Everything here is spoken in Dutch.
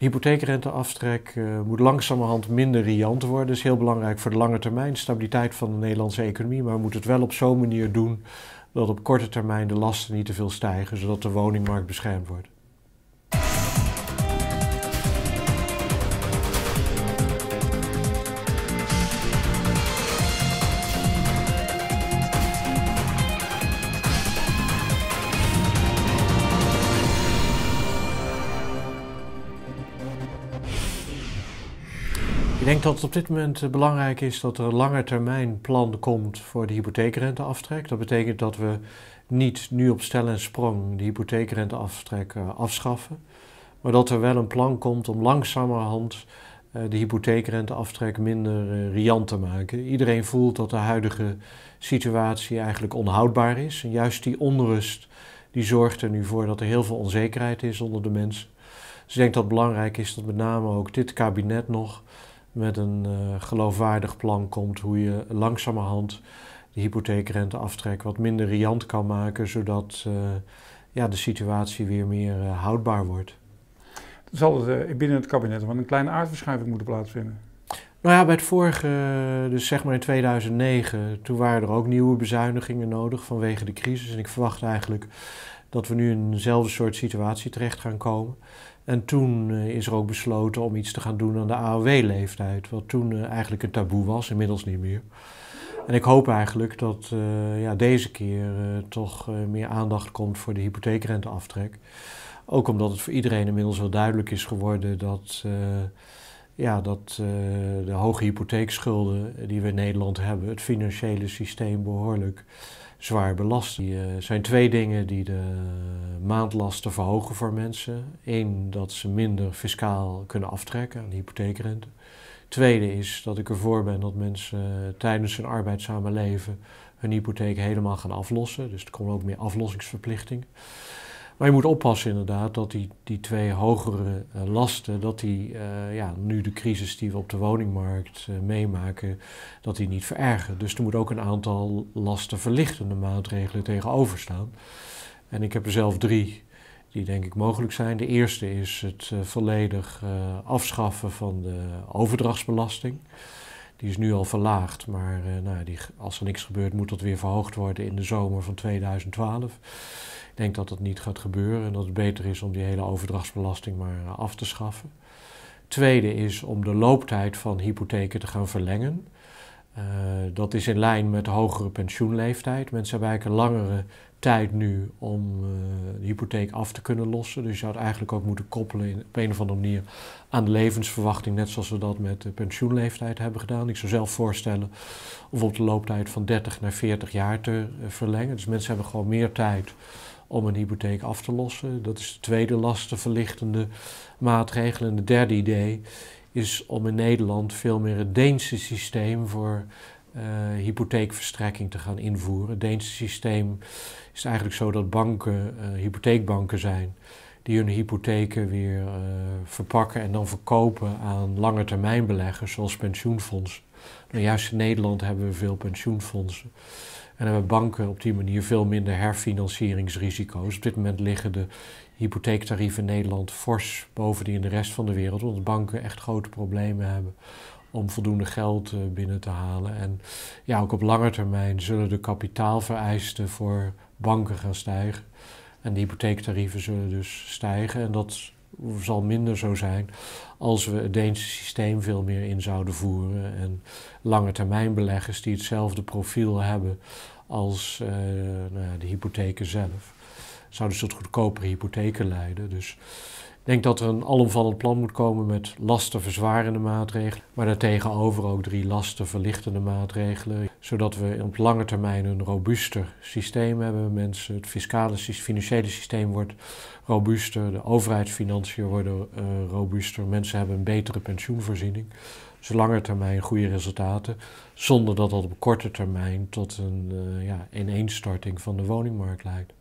hypotheekrenteaftrek eh, moet langzamerhand minder riant worden. Dat is heel belangrijk voor de lange termijn, stabiliteit van de Nederlandse economie. Maar we moeten het wel op zo'n manier doen dat op korte termijn de lasten niet te veel stijgen, zodat de woningmarkt beschermd wordt. denk dat het op dit moment eh, belangrijk is dat er een plan komt voor de hypotheekrenteaftrek. Dat betekent dat we niet nu op stel en sprong de hypotheekrenteaftrek eh, afschaffen, maar dat er wel een plan komt om langzamerhand eh, de hypotheekrenteaftrek minder riant te maken. Iedereen voelt dat de huidige situatie eigenlijk onhoudbaar is. juist die onrust die zorgt er nu voor dat er heel veel onzekerheid is onder de mensen. Dus ik denk dat het belangrijk is dat met name ook dit kabinet nog met een eh, geloofwaardig plan komt hoe je langzamerhand de hypotheekrente aftrek wat minder riant kan maken, zodat eh, ja, de situatie weer meer eh, houdbaar wordt. zal het binnen het kabinet wel een kleine aardverschuiving moeten plaatsvinden. Nou ja, bij het vorige, dus zeg maar in 2009, toen waren er ook nieuwe bezuinigingen nodig vanwege de crisis. En ik verwacht eigenlijk dat we nu in eenzelfde soort situatie terecht gaan komen. En toen eh, is er ook besloten om iets te gaan doen aan de AOW-leeftijd, wat toen eh, eigenlijk een taboe was, inmiddels niet meer. En ik hoop eigenlijk dat eh, ja, deze keer toch meer aandacht komt voor de hypotheekrenteaftrek. Ook omdat het voor iedereen inmiddels wel duidelijk is geworden dat, ja, dat de hoge hypotheekschulden die we in Nederland hebben, het financiële systeem behoorlijk zwaar belasten. Er zijn twee dingen die de maandlasten verhogen voor mensen. Eén, dat ze minder fiscaal kunnen aftrekken aan de hypotheekrente. Tweede is dat ik ervoor ben dat mensen tijdens hun arbeidszame leven hun hypotheek helemaal gaan aflossen. Dus er komt ook meer aflossingsverplichting. Maar je moet oppassen inderdaad dat die, die twee hogere eh, lasten, dat die eh, ja, nu de crisis die we op de woningmarkt eh, meemaken, dat die niet verergen. Dus er moet ook een aantal lastenverlichtende maatregelen tegenover staan. En ik heb er zelf drie die denk ik mogelijk zijn. De eerste is het eh, volledig eh, afschaffen van de overdrachtsbelasting. Die is nu al verlaagd, maar eh, nou, die, als er niks gebeurt moet dat weer verhoogd worden in de zomer van 2012. Ik denk dat dat niet gaat gebeuren en dat het beter is om die hele overdrachtsbelasting maar af te schaffen. Tweede is om de looptijd van hypotheken te gaan verlengen. Eh, dat is in lijn met de hogere pensioenleeftijd. Mensen hebben eigenlijk een langere tijd nu om eh, de hypotheek af te kunnen lossen. Dus je zou het eigenlijk ook moeten koppelen in, op een of andere manier aan de levensverwachting, net zoals we dat met de pensioenleeftijd hebben gedaan. Ik zou zelf voorstellen om op de looptijd van 30 naar 40 jaar te eh, verlengen. Dus mensen hebben gewoon meer tijd om een hypotheek af te lossen. Dat is de tweede lastenverlichtende maatregel. En het derde idee is om in Nederland veel meer het Deense systeem voor eh, hypotheekverstrekking te gaan invoeren. Het Deense systeem is eigenlijk zo dat banken, eh, hypotheekbanken zijn, die hun hypotheken weer eh, verpakken en dan verkopen aan lange termijn beleggers, zoals pensioenfondsen. Nou, juist in Nederland hebben we veel pensioenfondsen. En hebben banken op die manier veel minder herfinancieringsrisico's. Op dit moment liggen de hypotheektarieven in Nederland fors boven die in de rest van de wereld, omdat banken echt grote problemen hebben om voldoende geld eh, binnen te halen. En ja, ook op lange termijn zullen de kapitaalvereisten voor banken gaan stijgen. En de hypotheektarieven zullen dus stijgen. En dat zal minder zo zijn als we het Deense systeem veel meer in zouden voeren. En lange termijn beleggers die hetzelfde profiel hebben als eh, nou ja, de hypotheken zelf, zouden dus tot goedkopere hypotheken leiden. Dus denk dat er een alomvallend plan moet komen met lastenverzwarende maatregelen, maar daartegenover ook drie lastenverlichtende maatregelen, zodat we op lange termijn een robuuster systeem hebben. Mensen, het fiscale, financiële systeem wordt robuuster, de overheidsfinanciën worden eh, robuuster, mensen hebben een betere pensioenvoorziening. Dus lange termijn goede resultaten, zonder dat dat op korte termijn tot een uh, ja, ineenstorting van de woningmarkt leidt.